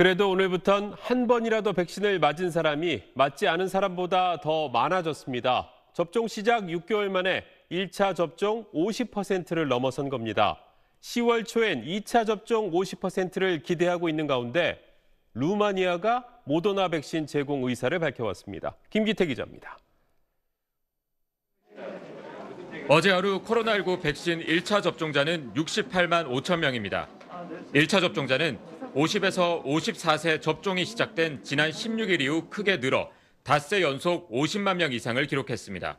그래도 오늘부턴 한 번이라도 백신을 맞은 사람이 맞지 않은 사람보다 더 많아졌습니다. 접종 시작 6개월 만에 1차 접종 50%를 넘어선 겁니다. 10월 초엔 2차 접종 50%를 기대하고 있는 가운데 루마니아가 모더나 백신 제공 의사를 밝혀왔습니다. 김기태 기자입니다. 어제 하루 코로나19 백신 1차 접종자는 68만 5천 명입니다. 1차 접종자는 50에서 54세 접종이 시작된 지난 16일 이후 크게 늘어 닷새 연속 50만 명 이상을 기록했습니다.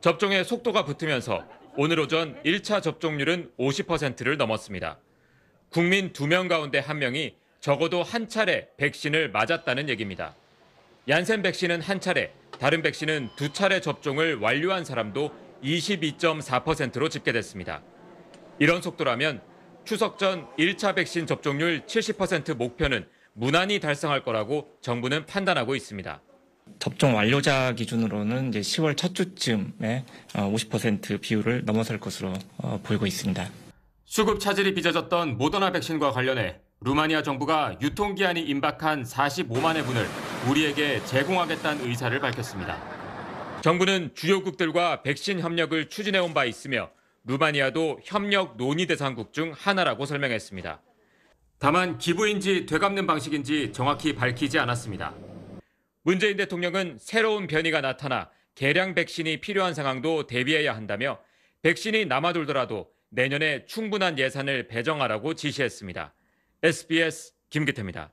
접종의 속도가 붙으면서 오늘 오전 1차 접종률은 50%를 넘었습니다. 국민 2명 가운데 1명이 적어도 한 차례 백신을 맞았다는 얘기입니다. 얀센 백신은 한 차례, 다른 백신은 두 차례 접종을 완료한 사람도 22.4%로 집계됐습니다. 이런 속도라면 추석 전 1차 백신 접종률 70% 목표는 무난히 달성할 거라고 정부는 판단하고 있습니다. 접종 완료자 기준으로는 이제 10월 첫 주쯤에 50% 어, 비율을 넘어설 것으로 어, 보이고 있습니다. 수급 차질이 빚어졌던 모더나 백신과 관련해 루마니아 정부가 유통기한이 임박한 45만 회분을 우리에게 제공하겠다는 의사를 밝혔습니다. 정부는 주요국들과 백신 협력을 추진해온 바 있으며 루마니아도 협력 논의 대상국 중 하나라고 설명했습니다. 다만 기부인지 되갚는 방식인지 정확히 밝히지 않았습니다. 문재인 대통령은 새로운 변이가 나타나 개량 백신이 필요한 상황도 대비해야 한다며 백신이 남아돌더라도 내년에 충분한 예산을 배정하라고 지시했습니다. SBS 김기태입니다.